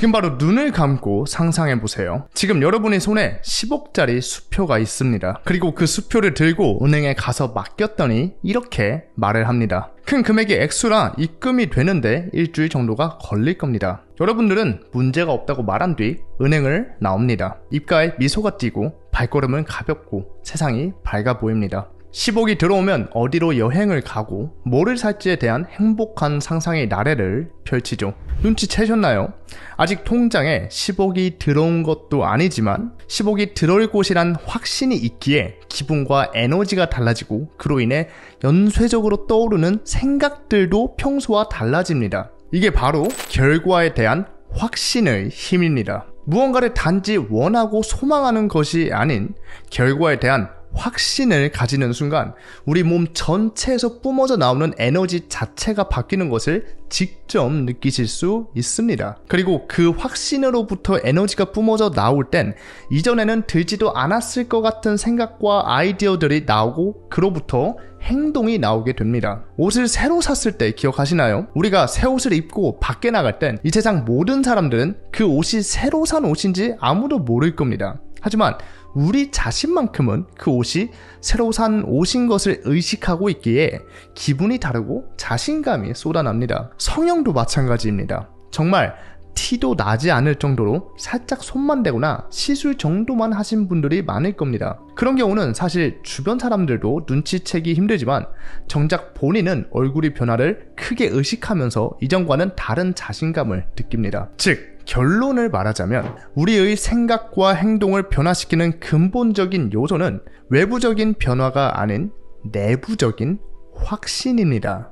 지금 바로 눈을 감고 상상해 보세요. 지금 여러분의 손에 10억짜리 수표가 있습니다. 그리고 그 수표를 들고 은행에 가서 맡겼더니 이렇게 말을 합니다. 큰 금액의 액수라 입금이 되는데 일주일 정도가 걸릴 겁니다. 여러분들은 문제가 없다고 말한 뒤 은행을 나옵니다. 입가에 미소가 띄고 발걸음은 가볍고 세상이 밝아 보입니다. 10억이 들어오면 어디로 여행을 가고 뭐를 살지에 대한 행복한 상상의 나래를 펼치죠. 눈치채셨나요? 아직 통장에 10억이 들어온 것도 아니지만 10억이 들어올 곳이란 확신이 있기에 기분과 에너지가 달라지고 그로 인해 연쇄적으로 떠오르는 생각들도 평소와 달라집니다. 이게 바로 결과에 대한 확신의 힘입니다. 무언가를 단지 원하고 소망하는 것이 아닌 결과에 대한 확신을 가지는 순간 우리 몸 전체에서 뿜어져 나오는 에너지 자체가 바뀌는 것을 직접 느끼실 수 있습니다. 그리고 그 확신으로부터 에너지가 뿜어져 나올 땐 이전에는 들지도 않았을 것 같은 생각과 아이디어들이 나오고 그로부터 행동이 나오게 됩니다. 옷을 새로 샀을 때 기억하시나요? 우리가 새 옷을 입고 밖에 나갈 땐 이 세상 모든 사람들은 그 옷이 새로 산 옷인지 아무도 모를 겁니다. 하지만 우리 자신만큼은 그 옷이 새로 산 옷인 것을 의식하고 있기에 기분이 다르고 자신감이 쏟아납니다. 성형도 마찬가지입니다. 정말 티도 나지 않을 정도로 살짝 손만 대거나 시술 정도만 하신 분들이 많을 겁니다. 그런 경우는 사실 주변 사람들도 눈치채기 힘들지만 정작 본인은 얼굴의 변화를 크게 의식하면서 이전과는 다른 자신감을 느낍니다. 즉, 결론을 말하자면 우리의 생각과 행동을 변화시키는 근본적인 요소는 외부적인 변화가 아닌 내부적인 확신입니다.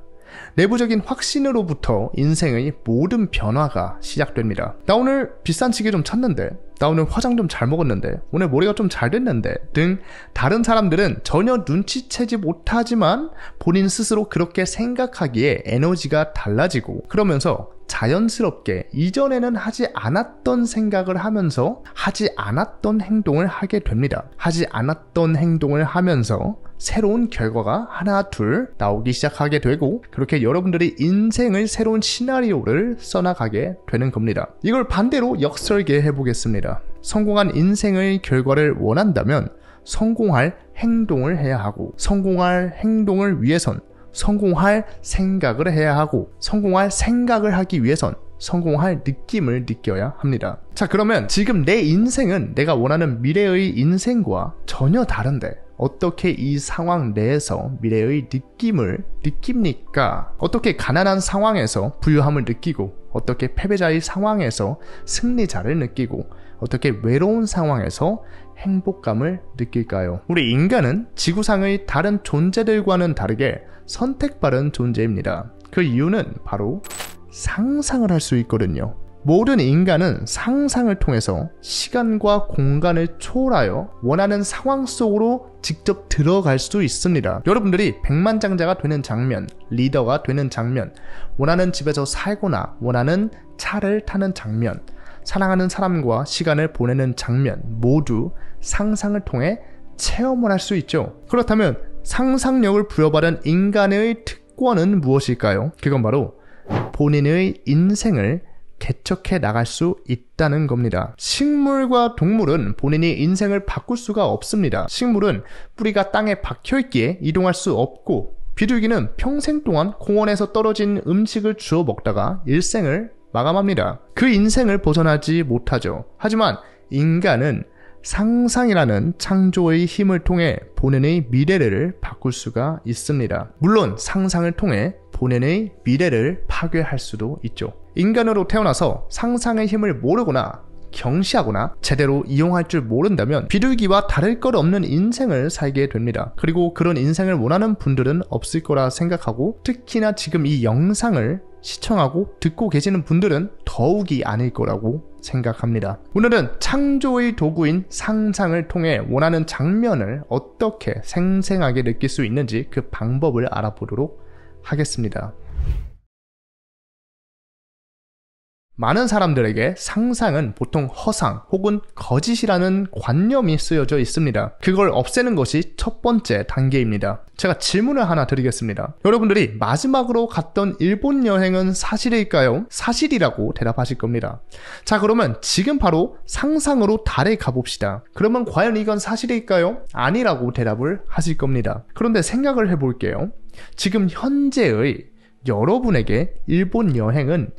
내부적인 확신으로부터 인생의 모든 변화가 시작됩니다. 나 오늘 비싼 시계 좀 찾는데 나 오늘 화장 좀 잘 먹었는데, 오늘 머리가 좀 잘 됐는데 등 다른 사람들은 전혀 눈치채지 못하지만 본인 스스로 그렇게 생각하기에 에너지가 달라지고 그러면서 자연스럽게 이전에는 하지 않았던 생각을 하면서 하지 않았던 행동을 하게 됩니다. 하지 않았던 행동을 하면서 새로운 결과가 하나 둘 나오기 시작하게 되고 그렇게 여러분들이 인생을 새로운 시나리오를 써나가게 되는 겁니다. 이걸 반대로 역설계해 보겠습니다. 성공한 인생의 결과를 원한다면 성공할 행동을 해야 하고 성공할 행동을 위해선 성공할 생각을 해야 하고 성공할 생각을 하기 위해선 성공할 느낌을 느껴야 합니다. 자, 그러면 지금 내 인생은 내가 원하는 미래의 인생과 전혀 다른데 어떻게 이 상황 내에서 미래의 느낌을 느낍니까? 어떻게 가난한 상황에서 부유함을 느끼고, 어떻게 패배자의 상황에서 승리자를 느끼고, 어떻게 외로운 상황에서 행복감을 느낄까요? 우리 인간은 지구상의 다른 존재들과는 다르게 선택받은 존재입니다. 그 이유는 바로 상상을 할 수 있거든요. 모든 인간은 상상을 통해서 시간과 공간을 초월하여 원하는 상황 속으로 직접 들어갈 수 있습니다. 여러분들이 백만장자가 되는 장면, 리더가 되는 장면, 원하는 집에서 살거나 원하는 차를 타는 장면, 사랑하는 사람과 시간을 보내는 장면 모두 상상을 통해 체험을 할 수 있죠. 그렇다면 상상력을 부여받은 인간의 특권은 무엇일까요? 그건 바로 본인의 인생을 개척해 나갈 수 있다는 겁니다. 식물과 동물은 본인이 인생을 바꿀 수가 없습니다. 식물은 뿌리가 땅에 박혀 있기에 이동할 수 없고 비둘기는 평생 동안 공원에서 떨어진 음식을 주워 먹다가 일생을 마감합니다. 그 인생을 벗어나지 못하죠. 하지만 인간은 상상이라는 창조의 힘을 통해 본인의 미래를 바꿀 수가 있습니다. 물론 상상을 통해 본인의 미래를 파괴할 수도 있죠. 인간으로 태어나서 상상의 힘을 모르거나 경시하거나 제대로 이용할 줄 모른다면 비둘기와 다를 것 없는 인생을 살게 됩니다. 그리고 그런 인생을 원하는 분들은 없을 거라 생각하고 특히나 지금 이 영상을 시청하고 듣고 계시는 분들은 더욱이 아닐 거라고 생각합니다. 오늘은 창조의 도구인 상상을 통해 원하는 장면을 어떻게 생생하게 느낄 수 있는지 그 방법을 알아보도록 하겠습니다. 많은 사람들에게 상상은 보통 허상 혹은 거짓이라는 관념이 쓰여져 있습니다. 그걸 없애는 것이 첫 번째 단계입니다. 제가 질문을 하나 드리겠습니다. 여러분들이 마지막으로 갔던 일본 여행은 사실일까요? 사실이라고 대답하실 겁니다. 자, 그러면 지금 바로 상상으로 달에 가봅시다. 그러면 과연 이건 사실일까요? 아니라고 대답을 하실 겁니다. 그런데 생각을 해볼게요. 지금 현재의 여러분에게 일본 여행은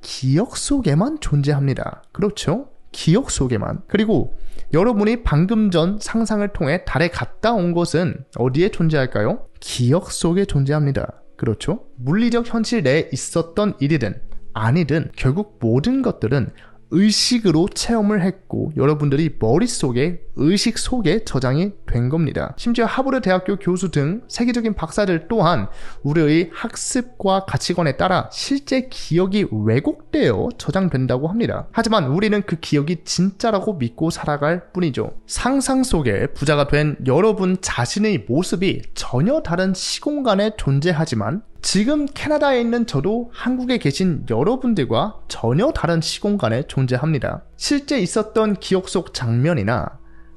기억 속에만 존재합니다. 그렇죠? 기억 속에만. 그리고 여러분이 방금 전 상상을 통해 달에 갔다 온 것은 어디에 존재할까요? 기억 속에 존재합니다. 그렇죠? 물리적 현실 내에 있었던 일이든 아니든 결국 모든 것들은 의식으로 체험을 했고 여러분들이 머릿속에 의식 속에 저장이 된 겁니다. 심지어 하버드 대학교 교수 등 세계적인 박사들 또한 우리의 학습과 가치관에 따라 실제 기억이 왜곡되어 저장된다고 합니다. 하지만 우리는 그 기억이 진짜라고 믿고 살아갈 뿐이죠. 상상 속에 부자가 된 여러분 자신의 모습이 전혀 다른 시공간에 존재하지만 지금 캐나다에 있는 저도 한국에 계신 여러분들과 전혀 다른 시공간에 존재합니다. 실제 있었던 기억 속 장면이나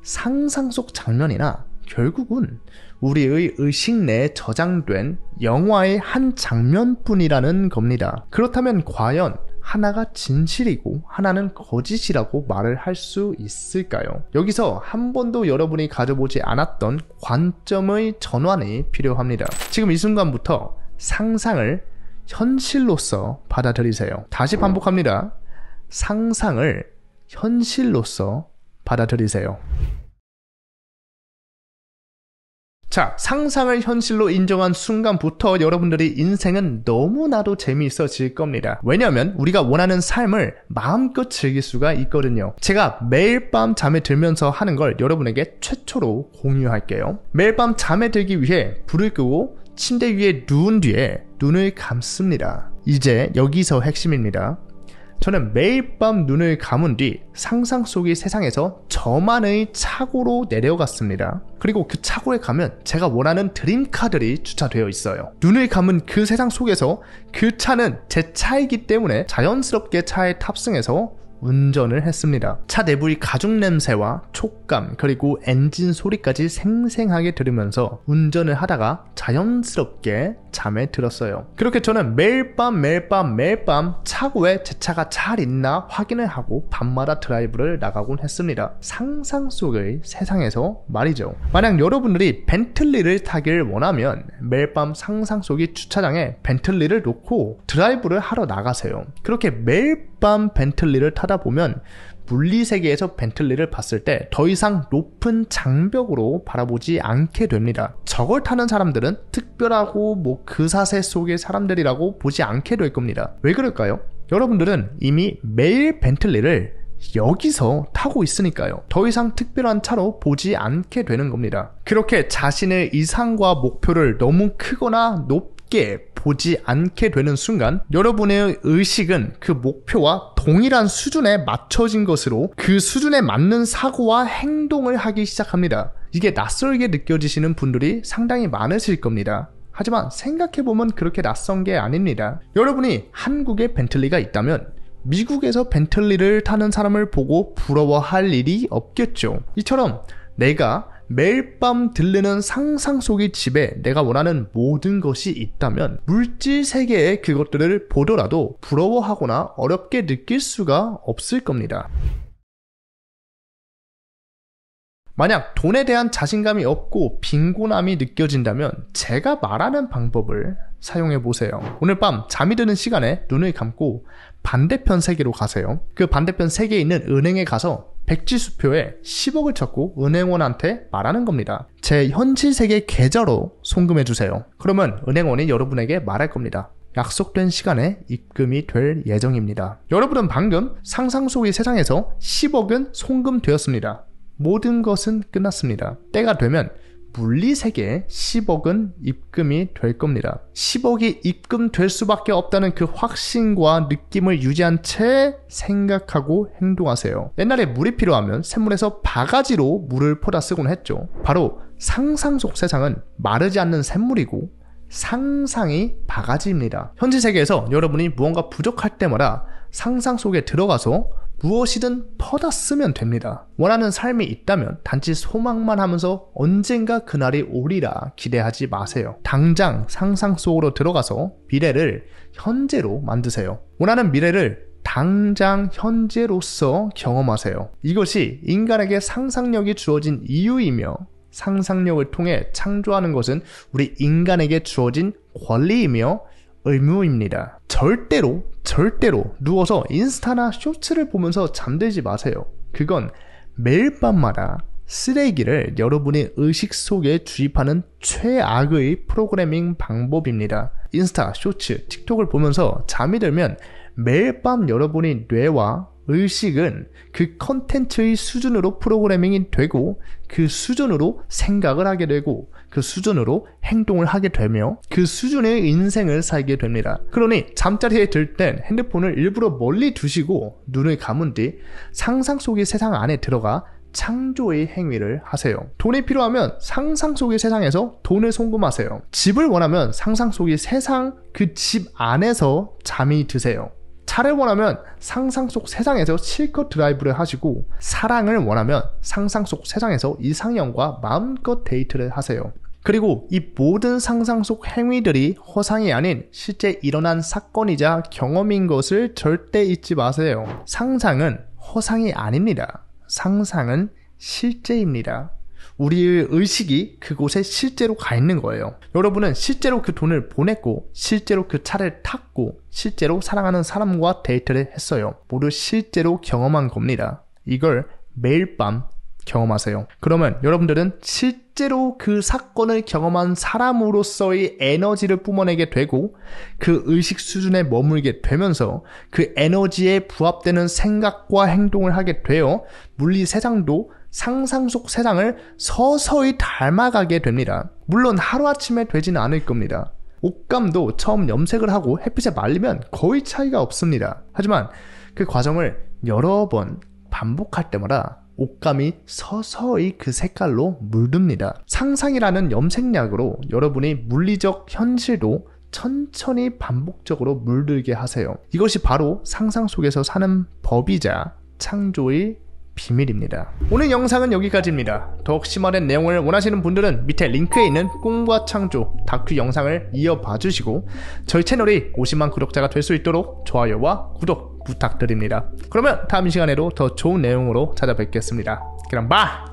상상 속 장면이나 결국은 우리의 의식 내에 저장된 영화의 한 장면뿐이라는 겁니다. 그렇다면 과연 하나가 진실이고 하나는 거짓이라고 말을 할 수 있을까요? 여기서 한 번도 여러분이 가져보지 않았던 관점의 전환이 필요합니다. 지금 이 순간부터 상상을 현실로서 받아들이세요. 다시 반복합니다. 상상을 현실로서 받아들이세요. 자, 상상을 현실로 인정한 순간부터 여러분들의 인생은 너무나도 재미있어질 겁니다. 왜냐하면 우리가 원하는 삶을 마음껏 즐길 수가 있거든요. 제가 매일 밤 잠에 들면서 하는 걸 여러분에게 최초로 공유할게요. 매일 밤 잠에 들기 위해 불을 끄고 침대 위에 누운 뒤에 눈을 감습니다. 이제 여기서 핵심입니다. 저는 매일 밤 눈을 감은 뒤 상상 속의 세상에서 저만의 차고로 내려갔습니다. 그리고 그 차고에 가면 제가 원하는 드림카들이 주차되어 있어요. 눈을 감은 그 세상 속에서 그 차는 제 차이기 때문에 자연스럽게 차에 탑승해서 운전을 했습니다. 차 내부의 가죽 냄새와 촉감 그리고 엔진 소리까지 생생하게 들으면서 운전을 하다가 자연스럽게 잠에 들었어요. 그렇게 저는 매일 밤 매일 밤 매일 밤 차고에 제 차가 잘 있나 확인을 하고 밤마다 드라이브를 나가곤 했습니다. 상상 속의 세상에서 말이죠. 만약 여러분들이 벤틀리를 타길 원하면 매일 밤 상상 속의 주차장에 벤틀리를 놓고 드라이브를 하러 나가세요. 그렇게 매일 립밤 벤틀리를 타다 보면 물리 세계에서 벤틀리를 봤을 때 더 이상 높은 장벽으로 바라보지 않게 됩니다. 저걸 타는 사람들은 특별하고 뭐 그 사세 속의 사람들이라고 보지 않게 될 겁니다. 왜 그럴까요? 여러분들은 이미 매일 벤틀리를 여기서 타고 있으니까요. 더 이상 특별한 차로 보지 않게 되는 겁니다. 그렇게 자신의 이상과 목표를 너무 크거나 높게 보지 않게 되는 순간 여러분의 의식은 그 목표와 동일한 수준에 맞춰진 것으로 그 수준에 맞는 사고와 행동을 하기 시작합니다. 이게 낯설게 느껴지시는 분들이 상당히 많으실 겁니다. 하지만 생각해보면 그렇게 낯선 게 아닙니다. 여러분이 한국에 벤틀리가 있다면 미국에서 벤틀리를 타는 사람을 보고 부러워할 일이 없겠죠. 이처럼 내가 매일 밤 들르는 상상 속의 집에 내가 원하는 모든 것이 있다면 물질 세계의 그것들을 보더라도 부러워하거나 어렵게 느낄 수가 없을 겁니다. 만약 돈에 대한 자신감이 없고 빈곤함이 느껴진다면 제가 말하는 방법을 사용해 보세요. 오늘 밤 잠이 드는 시간에 눈을 감고 반대편 세계로 가세요. 그 반대편 세계에 있는 은행에 가서 백지수표에 10억을 찾고 은행원한테 말하는 겁니다. 제 현실 세계 계좌로 송금해 주세요. 그러면 은행원이 여러분에게 말할 겁니다. 약속된 시간에 입금이 될 예정입니다. 여러분은 방금 상상 속의 세상에서 10억은 송금되었습니다. 모든 것은 끝났습니다. 때가 되면 물리세계에 10억은 입금이 될 겁니다. 10억이 입금될 수밖에 없다는 그 확신과 느낌을 유지한 채 생각하고 행동하세요. 옛날에 물이 필요하면 샘물에서 바가지로 물을 퍼다 쓰곤 했죠. 바로 상상 속 세상은 마르지 않는 샘물이고 상상이 바가지입니다. 현지 세계에서 여러분이 무언가 부족할 때마다 상상 속에 들어가서 무엇이든 퍼다 쓰면 됩니다. 원하는 삶이 있다면 단지 소망만 하면서 언젠가 그날이 오리라 기대하지 마세요. 당장 상상 속으로 들어가서 미래를 현재로 만드세요. 원하는 미래를 당장 현재로서 경험하세요. 이것이 인간에게 상상력이 주어진 이유이며 상상력을 통해 창조하는 것은 우리 인간에게 주어진 권리이며 의무입니다. 절대로, 절대로 누워서 인스타나 쇼츠를 보면서 잠들지 마세요. 그건 매일 밤마다 쓰레기를 여러분의 의식 속에 주입하는 최악의 프로그래밍 방법입니다. 인스타, 쇼츠, 틱톡을 보면서 잠이 들면 매일 밤 여러분의 뇌와 의식은 그 컨텐츠의 수준으로 프로그래밍이 되고 그 수준으로 생각을 하게 되고 그 수준으로 행동을 하게 되며 그 수준의 인생을 살게 됩니다. 그러니 잠자리에 들 땐 핸드폰을 일부러 멀리 두시고 눈을 감은 뒤 상상 속의 세상 안에 들어가 창조의 행위를 하세요. 돈이 필요하면 상상 속의 세상에서 돈을 송금하세요. 집을 원하면 상상 속의 세상 그 집 안에서 잠이 드세요. 차를 원하면 상상 속 세상에서 실컷 드라이브를 하시고 사랑을 원하면 상상 속 세상에서 이상형과 마음껏 데이트를 하세요. 그리고 이 모든 상상 속 행위들이 허상이 아닌 실제 일어난 사건이자 경험인 것을 절대 잊지 마세요. 상상은 허상이 아닙니다. 상상은 실제입니다. 우리의 의식이 그곳에 실제로 가 있는 거예요. 여러분은 실제로 그 돈을 보냈고, 실제로 그 차를 탔고, 실제로 사랑하는 사람과 데이트를 했어요. 모두 실제로 경험한 겁니다. 이걸 매일 밤 경험하세요. 그러면 여러분들은 실제로 그 사건을 경험한 사람으로서의 에너지를 뿜어내게 되고 그 의식 수준에 머물게 되면서 그 에너지에 부합되는 생각과 행동을 하게 되어 물리 세상도 상상 속 세상을 서서히 닮아가게 됩니다. 물론 하루아침에 되지는 않을 겁니다. 옷감도 처음 염색을 하고 햇빛에 말리면 거의 차이가 없습니다. 하지만 그 과정을 여러 번 반복할 때마다 옷감이 서서히 그 색깔로 물듭니다. 상상이라는 염색약으로 여러분이 물리적 현실도 천천히 반복적으로 물들게 하세요. 이것이 바로 상상 속에서 사는 법이자 창조의 비밀입니다. 오늘 영상은 여기까지입니다. 더욱 심화된 내용을 원하시는 분들은 밑에 링크에 있는 꿈과 창조 다큐 영상을 이어봐 주시고 저희 채널이 50만 구독자가 될 수 있도록 좋아요와 구독 부탁드립니다. 그러면 다음 시간에도 더 좋은 내용으로 찾아뵙겠습니다. 그럼 봐!